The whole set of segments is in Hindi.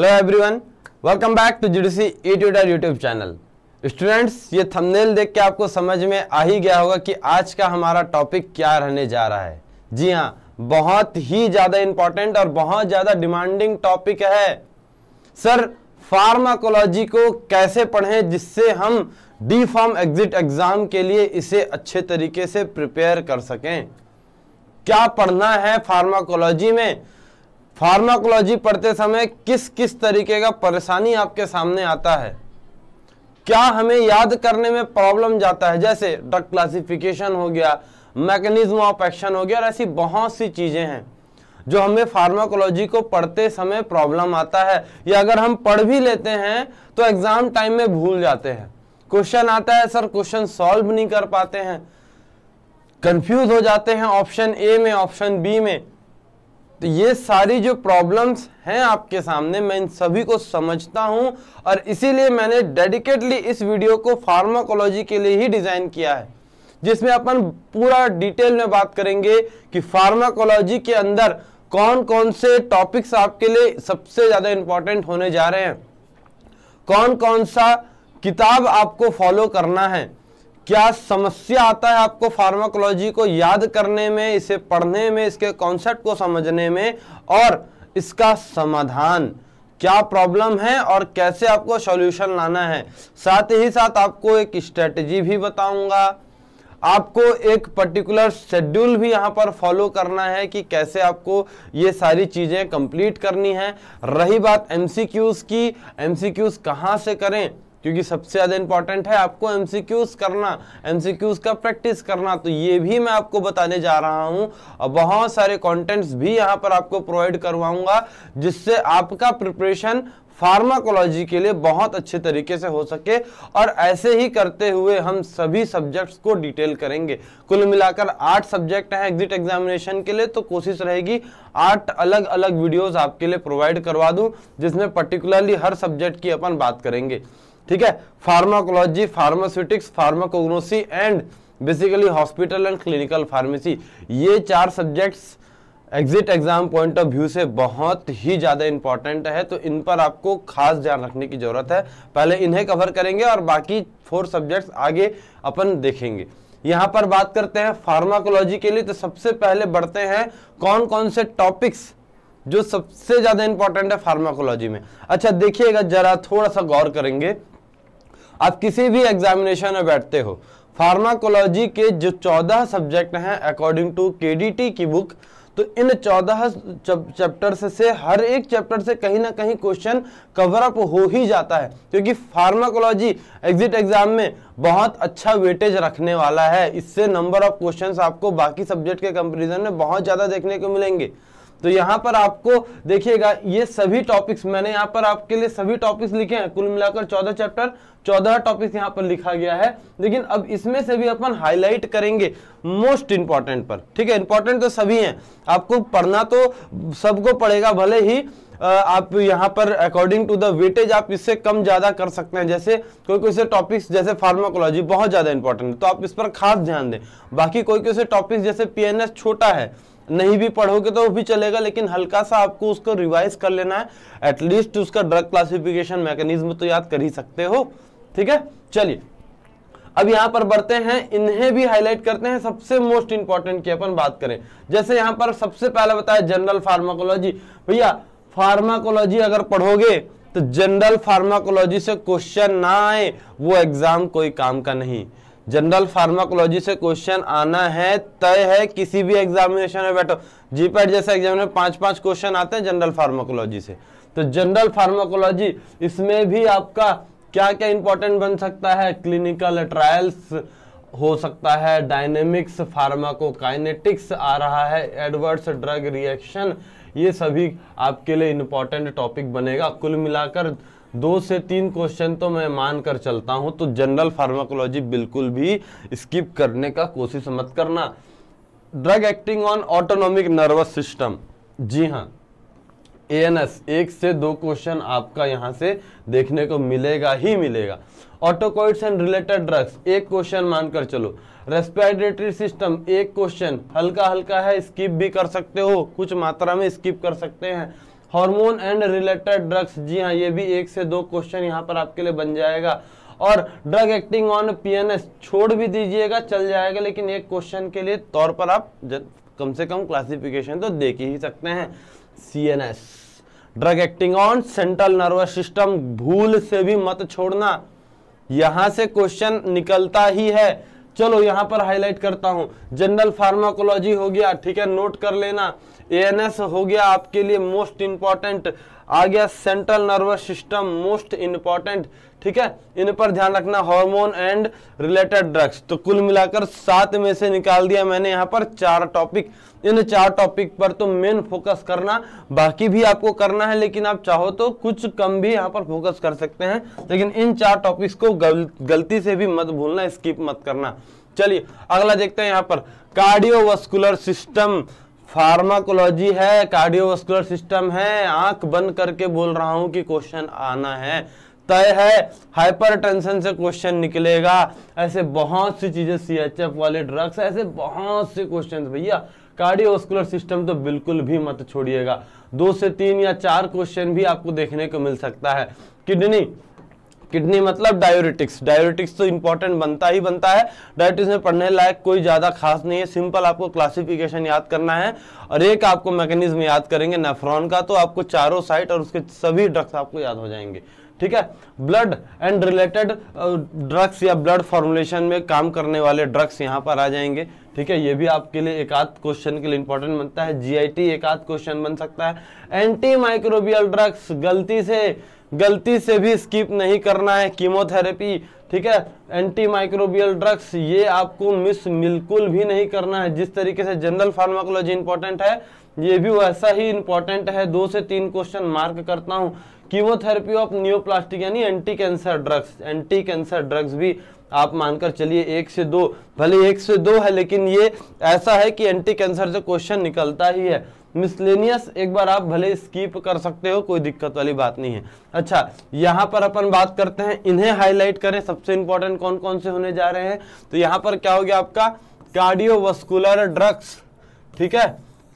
hello everyone welcome back to GDC e Twitter YouTube channel students ये थंबनेल देख के आपको समझ में आ ही गया होगा कि आज का हमारा टॉपिक क्या रहने जा रहा है जी हाँ बहुत ही ज़्यादा इम्पॉर्टेंट और बहुत ज़्यादा डिमांडिंग टॉपिक है सर फार्माकोलॉजी को कैसे पढ़ें जिससे हम डी फॉर्म एग्जिट एग्ज़ाम के लिए इसे अच्छे तरीके से प्रिपेयर कर सकें क्या पढ़ना है फार्माकोलॉजी में फार्माकोलॉजी पढ़ते समय किस किस तरीके का परेशानी आपके सामने आता है क्या हमें याद करने में प्रॉब्लम जाता है जैसे ड्रग क्लासिफिकेशन हो गया मैकेनिज्म ऑफ एक्शन हो गया और ऐसी बहुत सी चीज़ें हैं जो हमें फार्माकोलॉजी को पढ़ते समय प्रॉब्लम आता है या अगर हम पढ़ भी लेते हैं तो एग्ज़ाम टाइम में भूल जाते हैं क्वेश्चन आता है सर क्वेश्चन सॉल्व नहीं कर पाते हैं कंफ्यूज हो जाते हैं ऑप्शन ए में ऑप्शन बी में तो ये सारी जो प्रॉब्लम्स हैं आपके सामने मैं इन सभी को समझता हूं और इसीलिए मैंने डेडिकेटली इस वीडियो को फार्माकोलॉजी के लिए ही डिज़ाइन किया है जिसमें अपन पूरा डिटेल में बात करेंगे कि फार्माकोलॉजी के अंदर कौन कौन से टॉपिक्स आपके लिए सबसे ज़्यादा इंपॉर्टेंट होने जा रहे हैं कौन कौन सा किताब आपको फॉलो करना है क्या समस्या आता है आपको फार्माकोलॉजी को याद करने में इसे पढ़ने में इसके कॉन्सेप्ट को समझने में और इसका समाधान क्या प्रॉब्लम है और कैसे आपको सॉल्यूशन लाना है साथ ही साथ आपको एक स्ट्रेटजी भी बताऊंगा आपको एक पर्टिकुलर शेड्यूल भी यहाँ पर फॉलो करना है कि कैसे आपको ये सारी चीज़ें कंप्लीट करनी है रही बात एमसीक्यूज़ की एमसीक्यूज़ कहाँ से करें क्योंकि सबसे ज़्यादा इंपॉर्टेंट है आपको एमसीक्यूज करना एमसीक्यूज का प्रैक्टिस करना तो ये भी मैं आपको बताने जा रहा हूं और बहुत सारे कॉन्टेंट्स भी यहाँ पर आपको प्रोवाइड करवाऊंगा जिससे आपका प्रिपरेशन फार्माकोलॉजी के लिए बहुत अच्छे तरीके से हो सके और ऐसे ही करते हुए हम सभी सब्जेक्ट्स को डिटेल करेंगे कुल मिलाकर आठ सब्जेक्ट हैं एग्जिट एग्जामिनेशन के लिए तो कोशिश रहेगी आठ अलग अलग वीडियोस आपके लिए प्रोवाइड करवा दूं जिसमें पर्टिकुलरली हर सब्जेक्ट की अपन बात करेंगे ठीक है pharmacology pharmaceutics pharmacognosy and basically hospital and clinical pharmacy ये चार subjects exit exam point of view से बहुत ही ज़्यादा इंपॉर्टेंट है तो इन पर आपको खास ध्यान रखने की ज़रूरत है पहले इन्हें कवर करेंगे और बाकी फोर सब्जेक्ट्स आगे अपन देखेंगे यहाँ पर बात करते हैं फार्माकोलॉजी के लिए तो सबसे पहले बढ़ते हैं कौन कौन से टॉपिक्स जो सबसे ज़्यादा इंपॉर्टेंट है फार्माकोलॉजी में अच्छा देखिएगा जरा थोड़ा सा गौर करेंगे आप किसी भी एग्जामिनेशन में बैठते हो फार्माकोलॉजी के जो चौदह सब्जेक्ट हैं अकॉर्डिंग टू के की बुक तो इन चौदह चैप्टर से, से हर एक चैप्टर से कहीं ना कहीं क्वेश्चन कवर अप हो ही जाता है क्योंकि फार्माकोलॉजी एग्जिट एग्जाम में बहुत अच्छा वेटेज रखने वाला है इससे नंबर ऑफ क्वेश्चंस आपको बाकी सब्जेक्ट के कंपैरिजन में बहुत ज़्यादा देखने को मिलेंगे तो यहाँ पर आपको देखिएगा ये सभी टॉपिक्स मैंने यहाँ पर आपके लिए सभी टॉपिक्स लिखे हैं कुल मिलाकर चौदह चैप्टर चौदह टॉपिक्स यहाँ पर लिखा गया है लेकिन अब इसमें से भी अपन हाईलाइट करेंगे मोस्ट इंपॉर्टेंट पर ठीक है इंपॉर्टेंट तो सभी हैं आपको पढ़ना तो सबको पड़ेगा भले ही आप यहाँ पर अकॉर्डिंग टू द वेटेज आप इससे कम ज़्यादा कर सकते हैं जैसे कोई कोई से टॉपिक्स जैसे फार्माकोलॉजी बहुत ज़्यादा इंपॉर्टेंट है तो आप इस पर खास ध्यान दें बाकी कोई कोई से टॉपिक्स जैसे पीएनएस छोटा है नहीं भी पढ़ोगे तो वो भी चलेगा लेकिन हल्का सा आपको उसको रिवाइज कर लेना है एटलीस्ट उसका ड्रग क्लासिफिकेशन मैकेनिज्म तो याद कर ही सकते हो ठीक है चलिए अब यहां पर बढ़ते हैं इन्हें भी हाईलाइट करते हैं सबसे मोस्ट इंपॉर्टेंट की अपन बात करें जैसे यहां पर सबसे पहले बताया जनरल फार्माकोलॉजी भैया फार्माकोलॉजी अगर पढ़ोगे तो जनरल फार्माकोलॉजी से क्वेश्चन ना आए वो एग्जाम कोई काम का नहीं जनरल फार्माकोलॉजी से क्वेश्चन आना है तय है किसी भी एग्जामिनेशन में बैठो जीपैट जैसे एग्जाम में पांच पांच क्वेश्चन आते हैं जनरल फार्माकोलॉजी से तो जनरल फार्माकोलॉजी इसमें भी आपका क्या क्या इंपॉर्टेंट बन सकता है क्लिनिकल ट्रायल्स हो सकता है डायनेमिक्स फार्माकोकाइनेटिक्स आ रहा है एडवर्स ड्रग रिएक्शन ये सभी आपके लिए इंपॉर्टेंट टॉपिक बनेगा कुल मिलाकर दो से तीन क्वेश्चन तो मैं मान कर चलता हूँ तो जनरल फार्माकोलॉजी बिल्कुल भी स्किप करने का कोशिश मत करना drug acting on autonomic nervous system जी हाँ एस एक से दो क्वेश्चन आपका यहाँ से देखने को मिलेगा ही मिलेगा ऑटोकॉइड्स एंड रिलेटेड ड्रग्स एक क्वेश्चन मानकर चलो रेस्पिरेटरी सिस्टम एक क्वेश्चन हल्का हल्का है स्किप भी कर सकते हो कुछ मात्रा में स्किप कर सकते हैं हार्मोन एंड रिलेटेड ड्रग्स जी हाँ ये भी एक से दो क्वेश्चन यहाँ पर आपके लिए बन जाएगा और ड्रग एक्टिंग ऑन पी छोड़ भी दीजिएगा चल जाएगा लेकिन एक क्वेश्चन के लिए तौर पर आप कम से कम क्लासिफिकेशन तो देख ही सकते हैं CNS drug acting on central nervous system भूल से भी मत छोड़ना यहां से क्वेश्चन निकलता ही है चलो यहां पर हाईलाइट करता हूं जनरल फार्माकोलॉजी हो गया ठीक है नोट कर लेना एएनएस हो गया आपके लिए मोस्ट इंपॉर्टेंट आ गया central nervous system most important ठीक है इन पर ध्यान रखना हार्मोन एंड रिलेटेड ड्रग्स तो कुल मिलाकर सात में से निकाल दिया मैंने यहाँ पर चार टॉपिक इन चार टॉपिक पर तो मेन फोकस करना बाकी भी आपको करना है लेकिन आप चाहो तो कुछ कम भी यहाँ पर फोकस कर सकते हैं लेकिन इन चार टॉपिक्स को गल, गलती से भी मत भूलना स्किप मत करना चलिए अगला देखते हैं यहाँ पर कार्डियोवास्कुलर सिस्टम फार्माकोलॉजी है कार्डियोवास्कुलर सिस्टम है आंख बंद करके बोल रहा हूं कि क्वेश्चन आना है तय है हाइपरटेंशन से क्वेश्चन निकलेगा ऐसे बहुत सी चीज़ें सी एच एफ वाले ड्रग्स ऐसे बहुत से क्वेश्चन भैया कार्डियोस्कुलर सिस्टम तो बिल्कुल भी मत छोड़िएगा दो से तीन या चार क्वेश्चन भी आपको देखने को मिल सकता है किडनी किडनी मतलब डायोरेटिक्स डायोरेटिक्स तो इंपॉर्टेंट बनता ही बनता है डायोरेटिक्स में पढ़ने लायक कोई ज़्यादा खास नहीं है सिंपल आपको क्लासिफिकेशन याद करना है और एक आपको मैकेनिज्म याद करेंगे नेफ्रॉन का तो आपको चारों साइट और उसके सभी ड्रग्स आपको याद हो जाएंगे ठीक है ब्लड एंड रिलेटेड ड्रग्स या ब्लड फॉर्मुलेशन में काम करने वाले ड्रग्स यहाँ पर आ जाएंगे ठीक है ये भी आपके लिए एक आध क्वेश्चन के लिए इंपॉर्टेंट बनता है जीआईटी एक आध क्वेश्चन बन सकता है एंटी माइक्रोबियल ड्रग्स गलती से गलती से भी स्किप नहीं करना है कीमोथेरेपी ठीक है एंटी माइक्रोबियल ड्रग्स ये आपको मिस बिल्कुल भी नहीं करना है जिस तरीके से जनरल फार्माकोलॉजी इंपॉर्टेंट है ये भी वैसा ही इंपॉर्टेंट है दो से तीन क्वेश्चन मार्क करता हूँ कीमोथेरेपी ऑफ न्यूप्लास्टिक यानी anti cancer drugs anti cancer drugs भी आप मानकर चलिए एक से दो भले एक से दो है लेकिन ये ऐसा है कि एंटी कैंसर से क्वेश्चन निकलता ही है मिसलेनियस एक बार आप भले स्कीप कर सकते हो कोई दिक्कत वाली बात नहीं है अच्छा यहाँ पर अपन बात करते हैं इन्हें हाईलाइट करें सबसे इंपॉर्टेंट कौन कौन से होने जा रहे हैं तो यहाँ पर क्या हो गया आपका कार्डियोवस्कुलर ड्रग्स ठीक है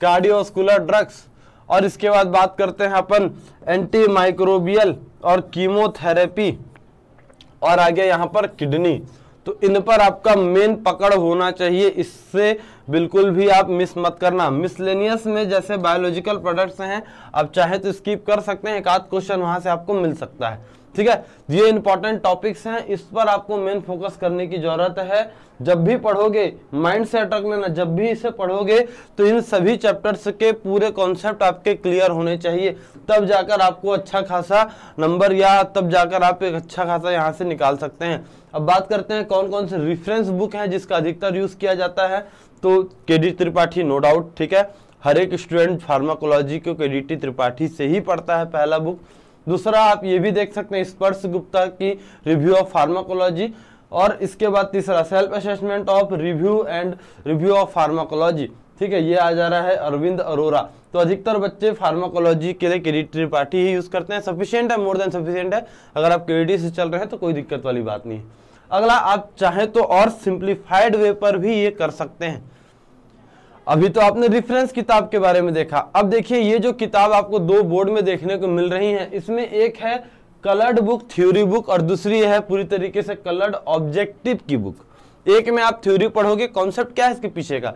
कार्डियोस्कुलर ड्रग्स और इसके बाद बात करते हैं अपन एंटी माइक्रोबियल और कीमोथेरेपी और आगे यहाँ पर किडनी तो इन पर आपका मेन पकड़ होना चाहिए इससे बिल्कुल भी आप मिस मत करना मिसलेनियस में जैसे बायोलॉजिकल प्रोडक्ट्स हैं आप चाहे तो स्किप कर सकते हैं एक आध क्वेश्चन वहाँ से आपको मिल सकता है ठीक है ये इंपॉर्टेंट टॉपिक्स हैं इस पर आपको मेन फोकस करने की जरूरत है जब भी पढ़ोगे माइंड सेट रख लेना जब भी इसे पढ़ोगे तो इन सभी चैप्टर्स के पूरे कॉन्सेप्ट आपके क्लियर होने चाहिए तब जाकर आपको अच्छा खासा नंबर या तब जाकर आप एक अच्छा खासा यहाँ से निकाल सकते हैं अब बात करते हैं कौन कौन से रिफरेंस बुक हैं जिसका अधिकतर यूज किया जाता है तो के त्रिपाठी नो डाउट ठीक है हर एक स्टूडेंट फार्माकोलॉजी को के डी त्रिपाठी से ही पढ़ता है पहला बुक दूसरा आप ये भी देख सकते हैं स्पर्श गुप्ता की रिव्यू ऑफ फार्माकोलॉजी और इसके बाद तीसरा self assessment of review and review of pharmacology ठीक है ये आ जा रहा है अरविंद अरोरा तो अधिकतर बच्चे फार्माकोलॉजी के लिए क्रेडिटरी पार्टी ही यूज़ करते हैं सफिशियंट है मोर देन सफिशियंट है अगर आप क्रेडिट से चल रहे हैं तो कोई दिक्कत वाली बात नहीं है अगला आप चाहें तो और सिंप्लीफाइड वे पर भी ये कर सकते हैं अभी तो आपने रिफरेंस किताब के बारे में देखा अब देखिए ये जो किताब आपको दो बोर्ड में देखने को मिल रही है इसमें एक है कलर्ड बुक थ्योरी बुक और दूसरी है पूरी तरीके से कलर्ड ऑब्जेक्टिव की बुक एक में आप थ्योरी पढ़ोगे कॉन्सेप्ट क्या है इसके पीछे का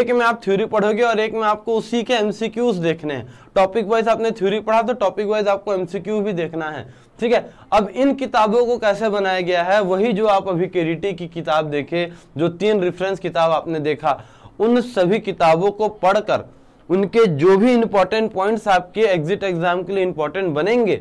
एक में आप थ्योरी पढ़ोगे और एक में आपको उसी के एमसीक्यूज देखने हैं टॉपिक वाइज आपने थ्योरी पढ़ा तो टॉपिक वाइज आपको एमसीक्यू भी देखना है ठीक है अब इन किताबों को कैसे बनाया गया है वही जो आप अभी केरिटी की किताब देखे जो तीन रेफरेंस किताब आपने देखा उन सभी किताबों को पढ़कर उनके जो भी इम्पोर्टेंट पॉइंट्स आपके एग्जिट एग्जाम के लिए इंपॉर्टेंट बनेंगे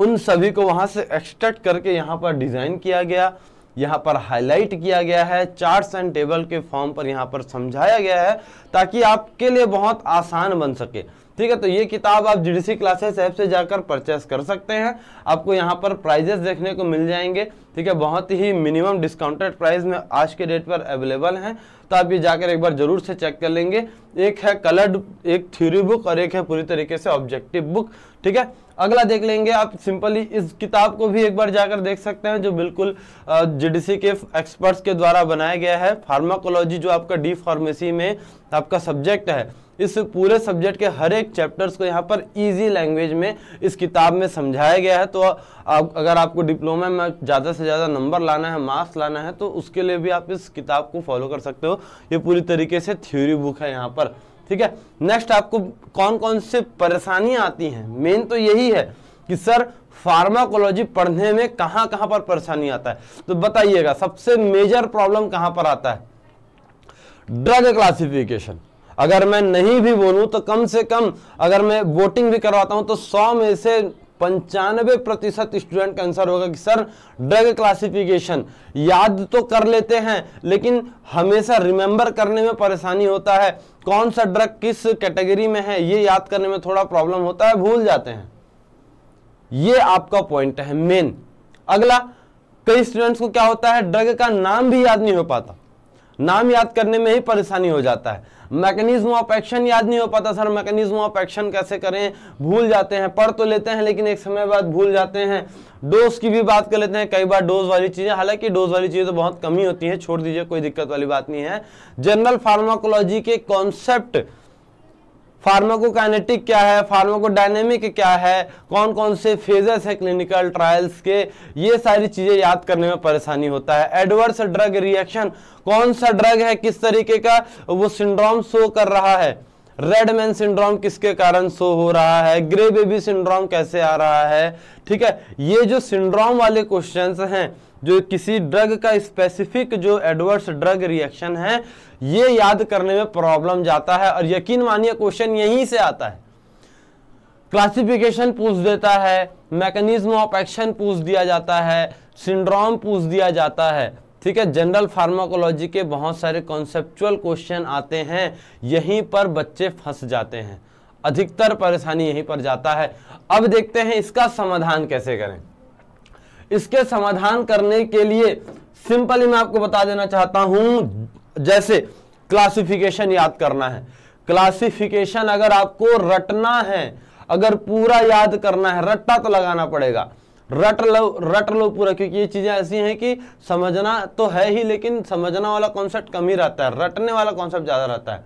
उन सभी को वहां से एक्सट्रैक्ट करके यहाँ पर डिज़ाइन किया गया यहाँ पर हाईलाइट किया गया है चार्ट्स एंड टेबल के फॉर्म पर यहाँ पर समझाया गया है ताकि आपके लिए बहुत आसान बन सके ठीक है तो ये किताब आप जीडीसी क्लासेस ऐप से जाकर परचेस कर सकते हैं आपको यहाँ पर प्राइजेस देखने को मिल जाएंगे ठीक है बहुत ही मिनिमम डिस्काउंटेड प्राइस में आज के डेट पर अवेलेबल हैं तो आप ये जाकर एक बार जरूर से चेक कर लेंगे एक है कलर्ड एक थ्योरी बुक और एक है पूरी तरीके से ऑब्जेक्टिव बुक ठीक है अगला देख लेंगे आप सिंपली इस किताब को भी एक बार जाकर देख सकते हैं जो बिल्कुल जीडीसी के एक्सपर्ट्स के द्वारा बनाया गया है फार्माकोलॉजी जो आपका डी फार्मेसी में आपका सब्जेक्ट है इस पूरे सब्जेक्ट के हर एक चैप्टर्स को यहाँ पर ईजी लैंग्वेज में इस किताब में समझाया गया है तो आप अगर आपको डिप्लोमा में ज़्यादा से ज़्यादा नंबर लाना है मार्क्स लाना है तो उसके लिए भी आप इस किताब को फॉलो कर सकते हो ये पूरी तरीके से थ्योरी बुक है यहाँ पर ठीक है नेक्स्ट आपको कौन कौन से परेशानियाँ आती हैं मेन तो यही है कि सर फार्माकोलॉजी पढ़ने में कहां कहां पर परेशानी आता है तो बताइएगा सबसे मेजर प्रॉब्लम कहां पर आता है ड्रग क्लासिफिकेशन अगर मैं नहीं भी बोलूं तो कम से कम अगर मैं वोटिंग भी करवाता हूं तो सौ में से पंचानवे प्रतिशत स्टूडेंट का आंसर होगा कि सर ड्रग क्लासिफिकेशन याद तो कर लेते हैं लेकिन हमेशा रिमेंबर करने में परेशानी होता है कौन सा ड्रग किस कैटेगरी में है ये याद करने में थोड़ा प्रॉब्लम होता है भूल जाते हैं ये आपका पॉइंट है मेन अगला कई स्टूडेंट्स को क्या होता है ड्रग का नाम भी याद नहीं हो पाता नाम याद करने में ही परेशानी हो जाता है मैकेनिज्म ऑफ एक्शन याद नहीं हो पाता सर मैकेनिज्म ऑफ एक्शन कैसे करें भूल जाते हैं पढ़ तो लेते हैं लेकिन एक समय बाद भूल जाते हैं डोज की भी बात कर लेते हैं कई बार डोज वाली चीज़ें हालांकि डोज वाली चीज़ें तो बहुत कमी होती हैं छोड़ दीजिए कोई दिक्कत वाली बात नहीं है जनरल फार्माकोलॉजी के कॉन्सेप्ट फार्माकोकाइनेटिक क्या है फार्माकोडायनेमिक क्या है कौन कौन से फेजेस है क्लिनिकल ट्रायल्स के ये सारी चीज़ें याद करने में परेशानी होता है एडवर्स ड्रग रिएक्शन कौन सा ड्रग है किस तरीके का वो सिंड्रोम शो कर रहा है रेडमैन सिंड्रोम किसके कारण शो हो रहा है ग्रे बेबी सिंड्रोम कैसे आ रहा है ठीक है ये जो सिंड्रोम वाले क्वेश्चन हैं जो किसी ड्रग का स्पेसिफिक जो एडवर्स ड्रग रिएक्शन है ये याद करने में प्रॉब्लम जाता है और यकीन मानिए क्वेश्चन यहीं से आता है क्लासिफिकेशन पूछ देता है मैकेनिज्म ऑफ एक्शन पूछ दिया जाता है सिंड्रोम पूछ दिया जाता है ठीक है जनरल फार्माकोलॉजी के बहुत सारे कॉन्सेप्चुअल क्वेश्चन आते हैं यहीं पर बच्चे फंस जाते हैं अधिकतर परेशानी यहीं पर जाता है अब देखते हैं इसका समाधान कैसे करें इसके समाधान करने के लिए सिंपली मैं आपको बता देना चाहता हूं जैसे क्लासिफिकेशन याद करना है क्लासिफिकेशन अगर आपको रटना है अगर पूरा याद करना है रट्टा तो लगाना पड़ेगा रट लो रट लो पूरा क्योंकि ये चीज़ें ऐसी हैं कि समझना तो है ही लेकिन समझना वाला कॉन्सेप्ट कम ही रहता है रटने वाला कॉन्सेप्ट ज़्यादा रहता है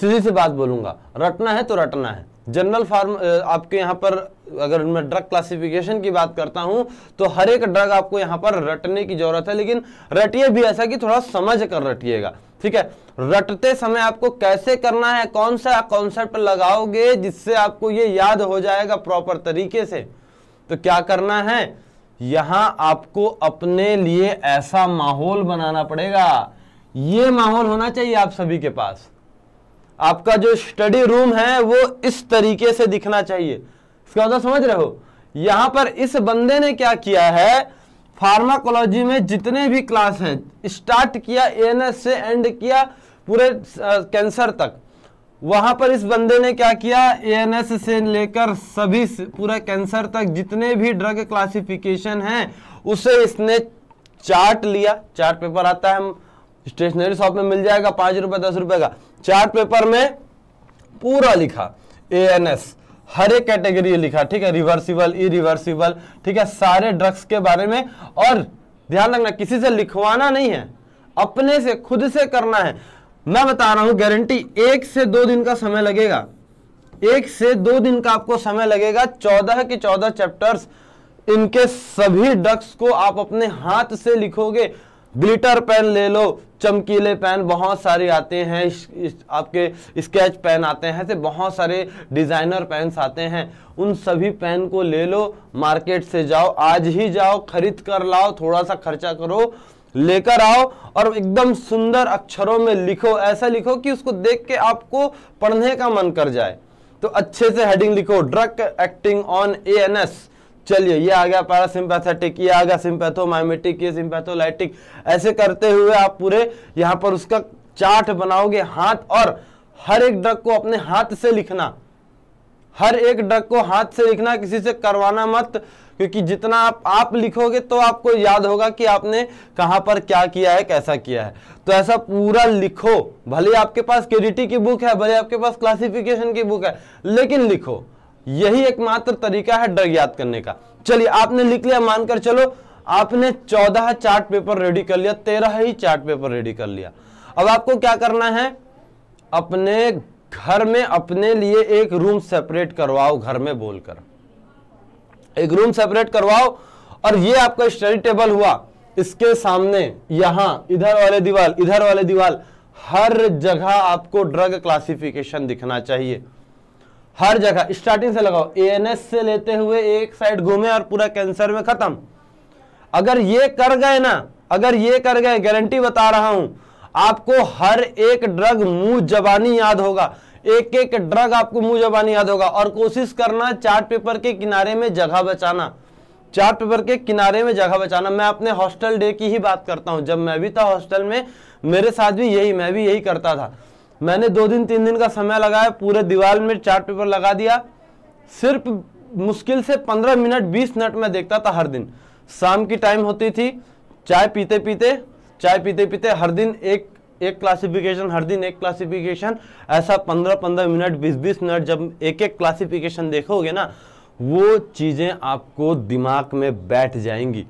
सीधी सी बात बोलूंगा रटना है तो रटना है जनरल फार्म आपके यहाँ पर अगर मैं ड्रग क्लासिफिकेशन की बात करता हूँ तो हर एक ड्रग आपको यहाँ पर रटने की जरूरत है लेकिन रटिए भी ऐसा कि थोड़ा समझ कर रटिएगा ठीक है रटते समय आपको कैसे करना है कौन सा कॉन्सेप्ट लगाओगे जिससे आपको ये याद हो जाएगा प्रॉपर तरीके से तो क्या करना है यहाँ आपको अपने लिए ऐसा माहौल बनाना पड़ेगा ये माहौल होना चाहिए आप सभी के पास आपका जो स्टडी रूम है वो इस तरीके से दिखना चाहिए इसका मतलब समझ रहे हो यहाँ पर इस बंदे ने क्या किया है फार्माकोलॉजी में जितने भी क्लास हैं स्टार्ट किया एस से एंड किया पूरे कैंसर तक वहां पर इस बंदे ने क्या किया एएनएस से लेकर सभी पूरे कैंसर तक जितने भी ड्रग क्लासिफिकेशन हैं उसे इसने चार्ट लिया चार्ट पेपर आता है स्टेशनरी शॉप में मिल जाएगा पांच रुपए दस रुपए का चार्ट पेपर में पूरा लिखा ए एन एस हर एक कैटेगरी लिखा ठीक है रिवर्सिबल ई रिवर्सिबल ठीक है सारे ड्रग्स के बारे में और ध्यान रखना किसी से लिखवाना नहीं है अपने से खुद से करना है मैं बता रहा हूं गारंटी एक से दो दिन का समय लगेगा एक से दो दिन का आपको समय लगेगा चौदह के चौदह चैप्टर्स इनके सभी ड्रग्स को आप अपने हाथ से लिखोगे ग्लिटर पेन ले लो चमकीले पेन बहुत सारे आते हैं इस, इस, आपके स्केच पेन आते हैं ऐसे बहुत सारे डिज़ाइनर पेन्स आते हैं उन सभी पेन को ले लो मार्केट से जाओ आज ही जाओ खरीद कर लाओ थोड़ा सा खर्चा करो लेकर आओ और एकदम सुंदर अक्षरों में लिखो ऐसा लिखो कि उसको देख के आपको पढ़ने का मन कर जाए तो अच्छे से हेडिंग लिखो drug acting on A N S चलिए ये आ गया पैरासिम्पैथेटिक ये आ गया सिम्पैथोमाइमेटिक ये सिम्पैथोलाइटिक ऐसे करते हुए आप पूरे यहाँ पर उसका चार्ट बनाओगे हाथ और हर एक ड्रग को अपने हाथ से लिखना हर एक ड्रग को हाथ से लिखना किसी से करवाना मत क्योंकि जितना आप आप लिखोगे तो आपको याद होगा कि आपने कहां पर क्या किया है कैसा किया है तो ऐसा पूरा लिखो भले आपके पास क्यूरिटी की बुक है भले आपके पास क्लासिफिकेशन की बुक है लेकिन लिखो यही एकमात्र तरीका है ड्रग याद करने का चलिए आपने लिख लिया मानकर चलो आपने चौदह चार्ट पेपर रेडी कर लिया तेरह ही चार्ट पेपर रेडी कर लिया अब आपको क्या करना है अपने घर में अपने लिए एक रूम सेपरेट करवाओ घर में बोलकर एक रूम सेपरेट करवाओ और ये आपका स्टडी टेबल हुआ इसके सामने यहां इधर वाले दीवाल इधर वाले दीवाल हर जगह आपको ड्रग क्लासिफिकेशन दिखना चाहिए हर जगह स्टार्टिंग से लगाओ ए से लेते हुए एक साइड घूमे और पूरा कैंसर में खत्म अगर ये कर गए ना अगर ये कर गए गारंटी बता रहा हूं आपको हर एक ड्रग मुंह जबानी याद होगा एक एक ड्रग आपको मुंह जबानी याद होगा और कोशिश करना चार्ट पेपर के किनारे में जगह बचाना चार्ट पेपर के किनारे में जगह बचाना मैं अपने हॉस्टल डे की ही बात करता हूं जब मैं भी था हॉस्टल में मेरे साथ भी यही मैं भी यही करता था मैंने दो दिन तीन दिन का समय लगाया पूरे दीवार में चार्ट पेपर लगा दिया सिर्फ मुश्किल से पंद्रह मिनट बीस मिनट में देखता था हर दिन शाम की टाइम होती थी चाय पीते पीते चाय पीते पीते हर दिन एक एक क्लासिफिकेशन हर दिन एक क्लासिफिकेशन ऐसा पंद्रह पंद्रह मिनट बीस बीस मिनट जब एक एक क्लासिफिकेशन देखोगे ना वो चीज़ें आपको दिमाग में बैठ जाएंगी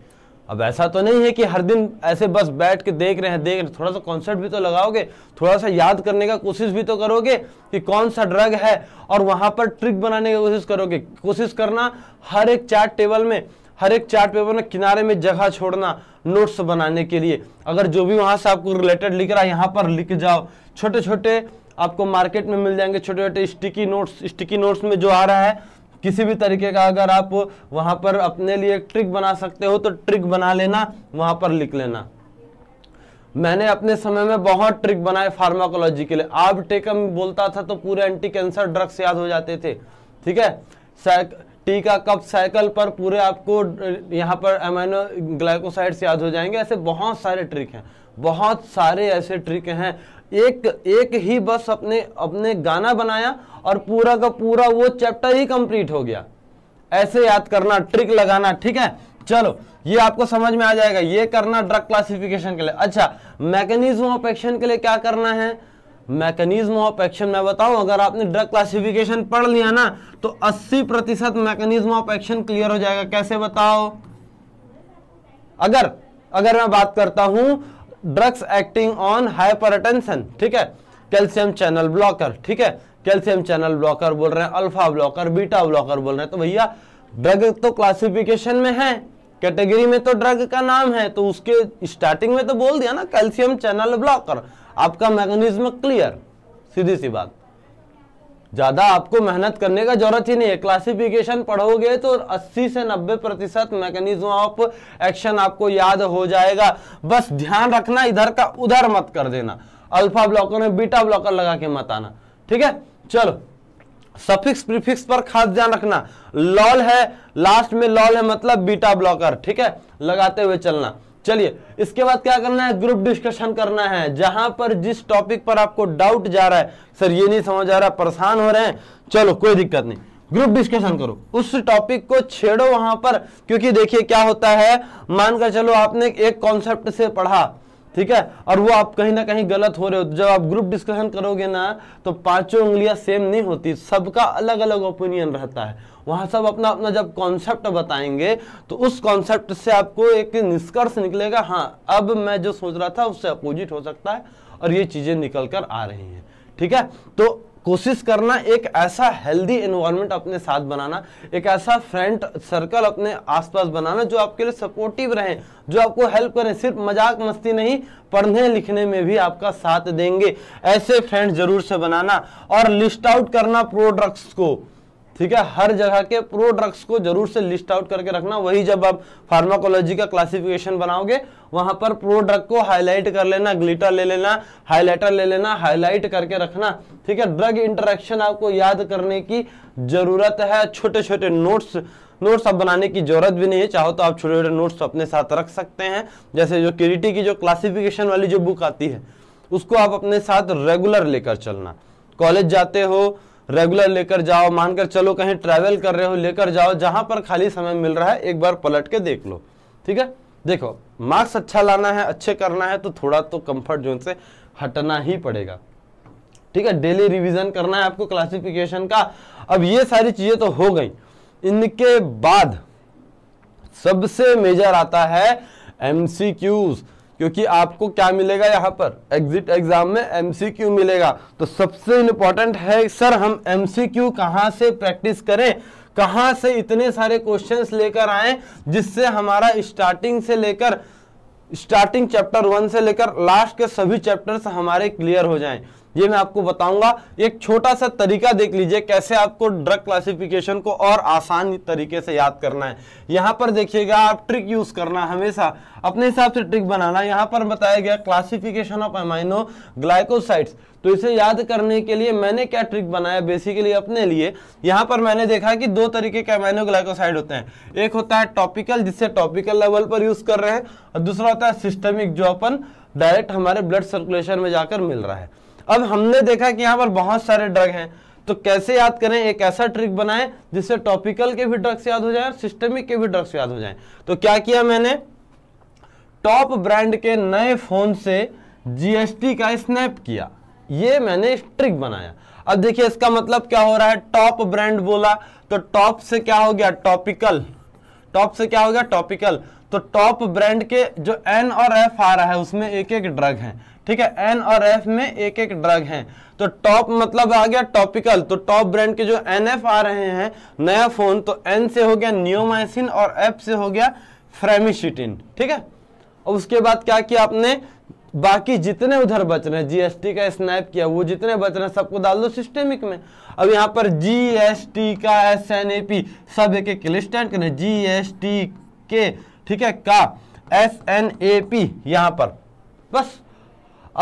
अब ऐसा तो नहीं है कि हर दिन ऐसे बस बैठ के देख रहे हैं देख रहे थोड़ा सा कॉन्सेप्ट भी तो लगाओगे थोड़ा सा याद करने का कोशिश भी तो करोगे कि कौन सा ड्रग है और वहां पर ट्रिक बनाने की कोशिश करोगे कोशिश करना हर एक चार्ट टेबल में हर एक चार्ट पेपर में किनारे में जगह छोड़ना नोट्स बनाने के लिए अगर जो भी वहां से आपको रिलेटेड लिख रहा है यहाँ पर लिख जाओ छोटे छोटे आपको मार्केट में मिल जाएंगे छोटे छोटे स्टिकी नोट्स स्टिकी नोट्स में जो आ रहा है किसी भी तरीके का अगर आप वहां पर अपने लिए ट्रिक बना सकते हो तो ट्रिक बना लेना वहां पर लिख लेना मैंने अपने समय में बहुत ट्रिक बनाए फार्माकोलॉजी के लिए आब टेकम बोलता था तो पूरे एंटी कैंसर ड्रग्स याद हो जाते थे ठीक है टीका कप साइकिल पर पूरे आपको यहाँ पर एमाइनो ग्लाइकोसाइड्स याद हो जाएंगे ऐसे बहुत सारे ट्रिक हैं बहुत सारे ऐसे ट्रिक हैं एक एक ही बस अपने अपने गाना बनाया और पूरा का पूरा वो चैप्टर ही कंप्लीट हो गया ऐसे याद करना ट्रिक लगाना ठीक है चलो ये आपको समझ में आ जाएगा ये करना ड्रग क्लासिफिकेशन के लिए अच्छा मैकेनिज्म ऑफ एक्शन के लिए क्या करना है मैकेनिज्म ऑफ एक्शन मैं बताऊं अगर आपने ड्रग क्लासिफिकेशन पढ़ लिया ना तो 80 प्रतिशत मैकेनिज्म ऑफ एक्शन क्लियर हो जाएगा कैसे बताओ अगर अगर मैं बात करता हूं ड्रग्स एक्टिंग ऑन हाइपर ठीक है कैल्शियम चैनल ब्लॉकर ठीक है कैल्शियम चैनल ब्लॉकर बोल रहे हैं अल्फा ब्लॉकर बीटा ब्लॉकर बोल रहे हैं तो भैया ड्रग तो क्लासिफिकेशन में है कैटेगरी में तो ड्रग का नाम है तो उसके स्टार्टिंग में तो बोल दिया ना कैल्शियम चैनल ब्लॉकर आपका मैकेनिज्म क्लियर सीधी सी बात ज़्यादा आपको मेहनत करने का जरूरत ही नहीं है क्लासिफिकेशन पढ़ोगे तो 80 से 90 प्रतिशत मैकेनिज्म ऑफ एक्शन आपको याद हो जाएगा बस ध्यान रखना इधर का उधर मत कर देना अल्फा ब्लॉकर में बीटा ब्लॉकर लगा के मत आना ठीक है चलो सफिक्स प्रीफिक्स पर खास ध्यान रखना लॉल है लास्ट में लॉल है मतलब बीटा ब्लॉकर ठीक है लगाते हुए चलना चलिए इसके बाद क्या करना है ग्रुप डिस्कशन करना है जहां पर जिस टॉपिक पर आपको डाउट जा रहा है सर ये नहीं समझ आ रहा परेशान हो रहे हैं चलो कोई दिक्कत नहीं ग्रुप डिस्कशन करो उस टॉपिक को छेड़ो वहां पर क्योंकि देखिए क्या होता है मानकर चलो आपने एक कॉन्सेप्ट से पढ़ा ठीक है और वो आप कहीं ना कहीं गलत हो रहे हो जब आप ग्रुप डिस्कशन करोगे ना तो पांचों उंगलियां सेम नहीं होती सबका अलग अलग ओपिनियन रहता है वहाँ सब अपना अपना जब कॉन्सेप्ट बताएंगे तो उस कॉन्सेप्ट से आपको एक निष्कर्ष निकलेगा हाँ अब मैं जो सोच रहा था उससे अपोजिट हो सकता है और ये चीज़ें निकल कर आ रही हैं ठीक है तो कोशिश करना एक ऐसा हेल्दी इन्वायरमेंट अपने साथ बनाना एक ऐसा फ्रेंड सर्कल अपने आसपास बनाना जो आपके लिए सपोर्टिव रहें जो आपको हेल्प करें सिर्फ मजाक मस्ती नहीं पढ़ने लिखने में भी आपका साथ देंगे ऐसे फ्रेंड जरूर से बनाना और लिस्ट आउट करना प्रोडक्ट्स को ठीक है हर जगह के प्रो ड्रग्स को जरूर से लिस्ट आउट करके रखना वही जब आप फार्माकोलॉजी का क्लासिफिकेशन बनाओगे वहां पर प्रो ड्रग को हाईलाइट कर लेना ग्लिटर ले लेना हाईलाइटर ले लेना हाईलाइट करके रखना ठीक है ड्रग इंटरेक्शन आपको याद करने की जरूरत है छोटे छोटे नोट्स नोट्स आप बनाने की जरूरत भी नहीं है चाहो तो आप छोटे छोटे नोट्स अपने साथ रख सकते हैं जैसे जो क्यूरिटी की जो क्लासिफिकेशन वाली जो बुक आती है उसको आप अपने साथ रेगुलर लेकर चलना कॉलेज जाते हो रेगुलर लेकर जाओ मानकर चलो कहीं ट्रैवल कर रहे हो लेकर जाओ जहां पर खाली समय मिल रहा है एक बार पलट के देख लो ठीक है देखो मार्क्स अच्छा लाना है अच्छे करना है तो थोड़ा तो कंफर्ट जोन से हटना ही पड़ेगा ठीक है डेली रिवीजन करना है आपको क्लासिफिकेशन का अब ये सारी चीजें तो हो गई इनके बाद सबसे मेजर आता है एमसीक्यूज़ क्योंकि आपको क्या मिलेगा यहाँ पर एग्जिट एग्जाम में एमसीक्यू मिलेगा तो सबसे इंपॉर्टेंट है सर हम एमसीक्यू कहाँ से प्रैक्टिस करें कहाँ से इतने सारे क्वेश्चंस लेकर आए जिससे हमारा स्टार्टिंग से लेकर स्टार्टिंग चैप्टर वन से लेकर लास्ट के सभी चैप्टर्स हमारे क्लियर हो जाएं ये मैं आपको बताऊंगा एक छोटा सा तरीका देख लीजिए कैसे आपको ड्रग क्लासिफिकेशन को और आसान तरीके से याद करना है यहाँ पर देखिएगा आप ट्रिक यूज करना हमेशा अपने हिसाब से ट्रिक बनाना यहाँ पर बताया गया क्लासिफिकेशन ऑफ एमाइनो ग्लाइकोसाइड्स तो इसे याद करने के लिए मैंने क्या ट्रिक बनाया बेसिकली अपने लिए यहाँ पर मैंने देखा कि दो तरीके के अमाइनो ग्लाइकोसाइड होते हैं एक होता है टॉपिकल जिसे टॉपिकल लेवल पर यूज कर रहे हैं और दूसरा होता है सिस्टमिक जो अपन डायरेक्ट हमारे ब्लड सर्कुलेशन में जाकर मिल रहा है अब हमने देखा कि यहाँ पर बहुत सारे ड्रग हैं तो कैसे याद करें एक ऐसा ट्रिक बनाएं जिससे टॉपिकल के भी ड्रग्स याद हो जाए और सिस्टमिक के भी ड्रग्स याद हो जाए तो क्या किया मैंने टॉप ब्रांड के नए फोन से जीएसटी का स्नैप किया ये मैंने ट्रिक बनाया अब देखिए इसका मतलब क्या हो रहा है टॉप ब्रांड बोला तो टॉप से क्या हो गया टॉपिकल टॉप से क्या हो गया टॉपिकल तो टॉप ब्रांड के जो एन और एफ आ रहा है उसमें एक एक ड्रग है ठीक है एन और एफ में एक एक ड्रग है तो टॉप मतलब आ गया टॉपिकल तो टॉप ब्रांड के जो एन एफ आ रहे हैं नया फोन तो एन से हो गया नियोमाइसिन और एफ से हो गया फ्रेमिशिटिन ठीक है और उसके बाद क्या किया आपने बाकी जितने उधर बच रहे हैं जीएसटी का स्नैप किया वो जितने बच रहे हैं सबको डाल दो सिस्टेमिक में अब यहाँ पर जीएसटी का एस एन ए पी सब एक एक लिस्ट एड करें जीएसटी के ठीक है का एस एन ए पी यहां पर बस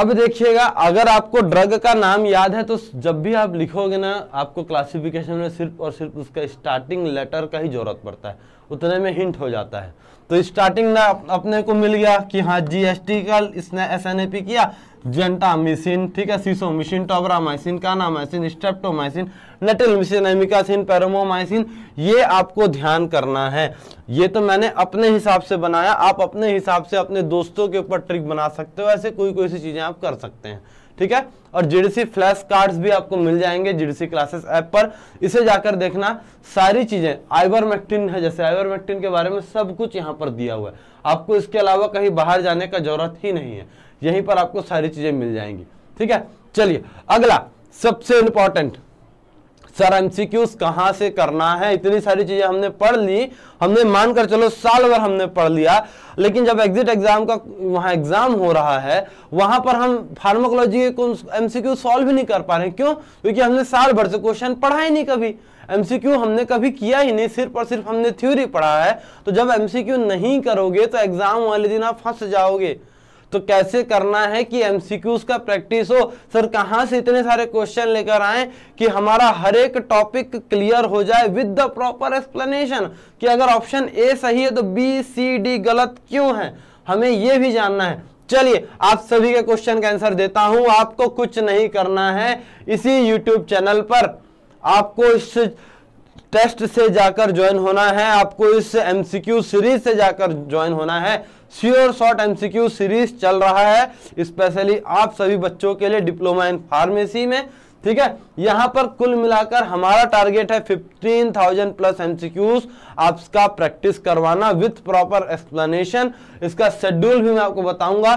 अब देखिएगा अगर आपको ड्रग का नाम याद है तो जब भी आप लिखोगे ना आपको क्लासिफिकेशन में सिर्फ और सिर्फ उसका स्टार्टिंग लेटर का ही जरूरत पड़ता है उतने में हिंट हो जाता है तो स्टार्टिंग में अपने को मिल गया कि हाँ जीएसटी का इसने एसएनएपी किया जेंटा मिशीन ठीक है सीसो machine tobramycin kana streptomycin netilmicin amikacin mycin ये आपको ध्यान करना है ये तो मैंने अपने हिसाब से बनाया आप अपने हिसाब से अपने दोस्तों के ऊपर ट्रिक बना सकते हो ऐसे कोई कोई सी चीज़ें आप कर सकते हैं ठीक है और जीडीसी फ्लैश कार्ड्स भी आपको मिल जाएंगे जीडीसी क्लासेस ऐप पर इसे जाकर देखना सारी चीज़ें आइवरमेक्टिन है जैसे आइवरमेक्टिन के बारे में सब कुछ यहाँ पर दिया हुआ है आपको इसके अलावा कहीं बाहर जाने का जरूरत ही नहीं है यहीं पर आपको सारी चीज़ें मिल जाएंगी ठीक है चलिए अगला सबसे इंपॉर्टेंट सर एमसीक्यूज कहाँ से करना है इतनी सारी चीजें हमने पढ़ ली हमने मानकर चलो साल भर हमने पढ़ लिया लेकिन जब एग्जिट एग्जाम का वहां एग्जाम हो रहा है वहां पर हम फार्माकोलॉजी के एमसीक्यू सॉल्व ही नहीं कर पा रहे क्यों क्योंकि हमने साल भर से क्वेश्चन पढ़ा ही नहीं कभी एमसीक्यू हमने कभी किया ही नहीं सिर्फ और सिर्फ हमने थ्योरी पढ़ा है तो जब एमसीक्यू नहीं करोगे तो एग्जाम वाले दिन आप फंस जाओगे तो कैसे करना है कि एमसीक्यूज का प्रैक्टिस हो सर कहां से इतने सारे क्वेश्चन लेकर आए कि हमारा हर एक टॉपिक क्लियर हो जाए विद द प्रॉपर एक्सप्लेनेशन कि अगर ऑप्शन ए सही है तो बी सी डी गलत क्यों है हमें यह भी जानना है चलिए आप सभी के क्वेश्चन का आंसर देता हूं आपको कुछ नहीं करना है इसी यूट्यूब चैनल पर आपको इस टेस्ट से जाकर ज्वाइन होना है आपको इस एमसीक्यू सीरीज से जाकर ज्वाइन होना है श्योर शॉर्ट एमसीक्यू सीरीज चल रहा है स्पेशली आप सभी बच्चों के लिए डिप्लोमा इन फार्मेसी में ठीक है यहाँ पर कुल मिलाकर हमारा टारगेट है 15,000 प्लस एमसीक्यूज आपका प्रैक्टिस करवाना विथ प्रॉपर एक्सप्लेनेशन इसका शेड्यूल भी मैं आपको बताऊंगा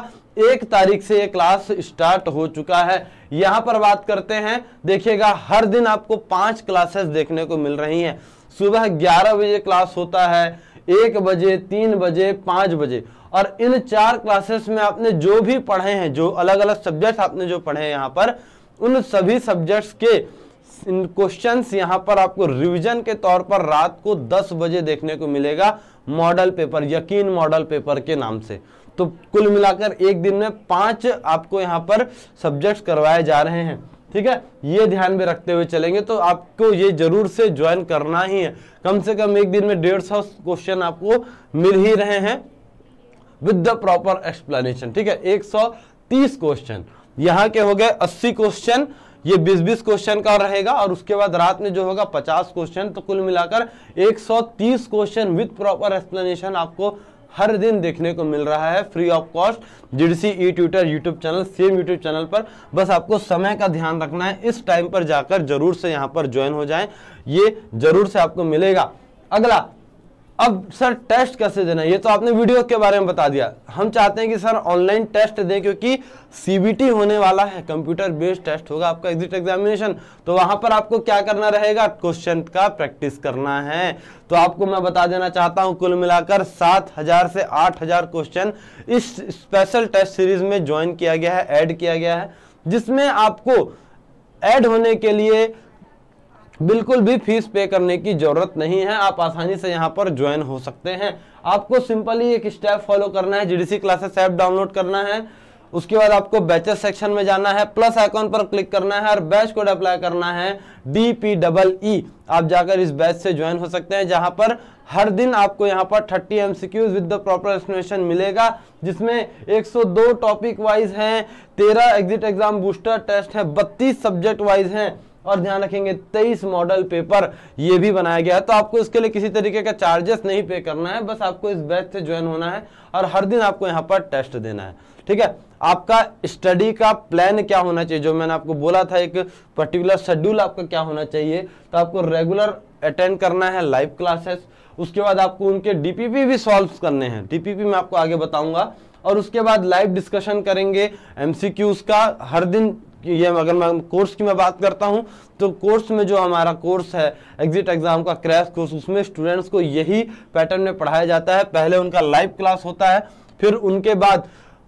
एक तारीख से ये क्लास स्टार्ट हो चुका है यहाँ पर बात करते हैं देखिएगा हर दिन आपको पांच क्लासेस देखने को मिल रही हैं सुबह 11 बजे क्लास होता है एक बजे तीन बजे पांच बजे और इन चार क्लासेस में आपने जो भी पढ़े हैं जो अलग अलग सब्जेक्ट्स आपने जो पढ़े हैं यहाँ पर उन सभी सब्जेक्ट्स के क्वेश्चंस यहाँ पर आपको रिवीजन के तौर पर रात को 10 बजे देखने को मिलेगा मॉडल पेपर यकीन मॉडल पेपर के नाम से तो कुल मिलाकर एक दिन में पांच आपको यहाँ पर सब्जेक्ट्स करवाए जा रहे हैं ठीक है ये ध्यान में रखते हुए चलेंगे तो आपको ये जरूर से ज्वाइन करना ही है कम से कम एक दिन में डेढ़ सौ क्वेश्चन आपको मिल ही रहे हैं विद द प्रॉपर एक्सप्लेनेशन ठीक है 130 क्वेश्चन यहाँ के हो गए 80 क्वेश्चन ये 20-20 क्वेश्चन का रहेगा और उसके बाद रात में जो होगा 50 क्वेश्चन तो कुल मिलाकर 130 क्वेश्चन विद प्रॉपर एक्सप्लेनेशन आपको हर दिन देखने को मिल रहा है free of cost GDC e Twitter YouTube channel same YouTube channel पर बस आपको समय का ध्यान रखना है इस टाइम पर जाकर जरूर से यहाँ पर ज्वाइन हो जाए ये जरूर से आपको मिलेगा अगला अब सर टेस्ट कैसे देना ये तो आपने वीडियो के बारे में बता दिया हम चाहते हैं कि सर ऑनलाइन टेस्ट दें क्योंकि सीबीटी होने वाला है कंप्यूटर बेस्ड टेस्ट होगा आपका एग्जिट एग्जामिनेशन तो वहां पर आपको क्या करना रहेगा क्वेश्चन का प्रैक्टिस करना है तो आपको मैं बता देना चाहता हूं कुल मिलाकर सात हजार से आठ हजार क्वेश्चन इस स्पेशल टेस्ट सीरीज में ज्वाइन किया गया है एड किया गया है जिसमें आपको एड होने के लिए बिल्कुल भी फीस पे करने की ज़रूरत नहीं है आप आसानी से यहाँ पर ज्वाइन हो सकते हैं आपको सिंपली एक स्टेप फॉलो करना है जीडीसी क्लासेस ऐप डाउनलोड करना है उसके बाद आपको बैचेस सेक्शन में जाना है प्लस आइकॉन पर क्लिक करना है और बैच कोड अप्लाई करना है डी पी डबल ई आप जाकर इस बैच से ज्वाइन हो सकते हैं जहां पर हर दिन आपको यहां पर 30 M with the proper explanation मिलेगा जिसमें 102 टॉपिक वाइज हैं 13 एग्जिट एग्जाम बूस्टर टेस्ट हैं 32 सब्जेक्ट वाइज हैं और ध्यान रखेंगे तेईस मॉडल पेपर ये भी बनाया गया है तो आपको इसके लिए किसी तरीके का चार्जेस नहीं पे करना है बस आपको इस बैच से ज्वाइन होना है और हर दिन आपको यहाँ पर टेस्ट देना है ठीक है आपका स्टडी का प्लान क्या होना चाहिए जो मैंने आपको बोला था एक पर्टिकुलर शेड्यूल आपका क्या होना चाहिए तो आपको रेगुलर अटेंड करना है लाइव क्लासेस उसके बाद आपको उनके डीपीपी भी सॉल्व करने हैं डीपीपी मैं आपको आगे बताऊंगा और उसके बाद लाइव डिस्कशन करेंगे एमसीक्यूज का हर दिन ये अगर मैं कोर्स की मैं बात करता हूँ तो कोर्स में जो हमारा कोर्स है एग्जिट एग्जाम का क्रैश कोर्स उसमें स्टूडेंट्स को यही पैटर्न में पढ़ाया जाता है पहले उनका लाइव क्लास होता है फिर उनके बाद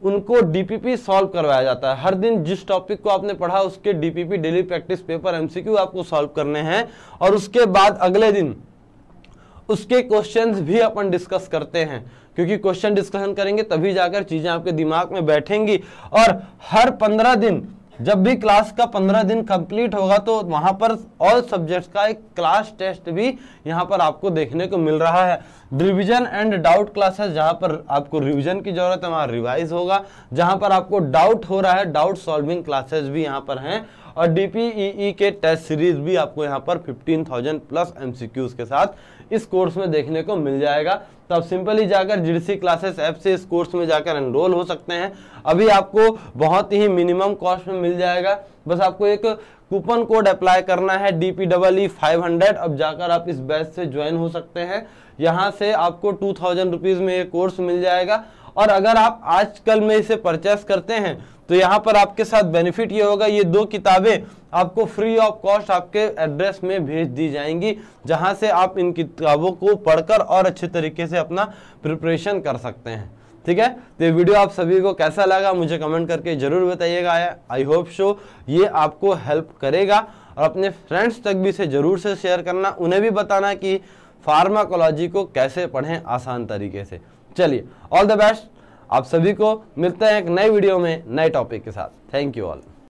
उनको डीपीपी सॉल्व करवाया जाता है हर दिन जिस टॉपिक को आपने पढ़ा उसके DPP daily practice paper MCQ आपको सॉल्व करने हैं और उसके बाद अगले दिन उसके क्वेश्चंस भी अपन डिस्कस करते हैं क्योंकि क्वेश्चन डिस्कशन करेंगे तभी जाकर चीज़ें आपके दिमाग में बैठेंगी और हर पंद्रह दिन जब भी क्लास का पंद्रह दिन कंप्लीट होगा तो वहां पर ऑल सब्जेक्ट्स का एक क्लास टेस्ट भी यहाँ पर आपको देखने को मिल रहा है रिवीजन एंड डाउट क्लासेस जहां पर आपको रिवीजन की ज़रूरत है वहां रिवाइज होगा जहां पर आपको डाउट हो रहा है डाउट सॉल्विंग क्लासेस भी यहाँ पर हैं और डीपीईई e e के टेस्ट सीरीज भी आपको यहाँ पर 15,000 प्लस एमसीक्यूज के साथ इस कोर्स में देखने को मिल जाएगा तो आप सिंपली जाकर जिडसी क्लासेस ऐप से इस कोर्स में जाकर एनरोल हो सकते हैं अभी आपको बहुत ही मिनिमम कॉस्ट में मिल जाएगा बस आपको एक कूपन कोड अप्लाई करना है D P double E five hundred अब जाकर आप इस बैच से ज्वाइन हो सकते हैं यहाँ से आपको टू थाउजेंड रुपीज़ में ये कोर्स मिल जाएगा और अगर आप आजकल में इसे परचेस करते हैं तो यहाँ पर आपके साथ बेनिफिट ये होगा ये दो किताबें आपको फ्री ऑफ कॉस्ट आपके एड्रेस में भेज दी जाएंगी जहाँ से आप इन किताबों को पढ़कर और अच्छे तरीके से अपना प्रिपरेशन कर सकते हैं ठीक है तो ये वीडियो आप सभी को कैसा लगा मुझे कमेंट करके ज़रूर बताइएगा आई होप शो ये आपको हेल्प करेगा और अपने फ्रेंड्स तक भी इसे ज़रूर से शेयर करना उन्हें भी बताना कि फार्माकोलॉजी को कैसे पढ़ें आसान तरीके से चलिए ऑल द बेस्ट आप सभी को मिलते हैं एक नए वीडियो में नए टॉपिक के साथ थैंक यू ऑल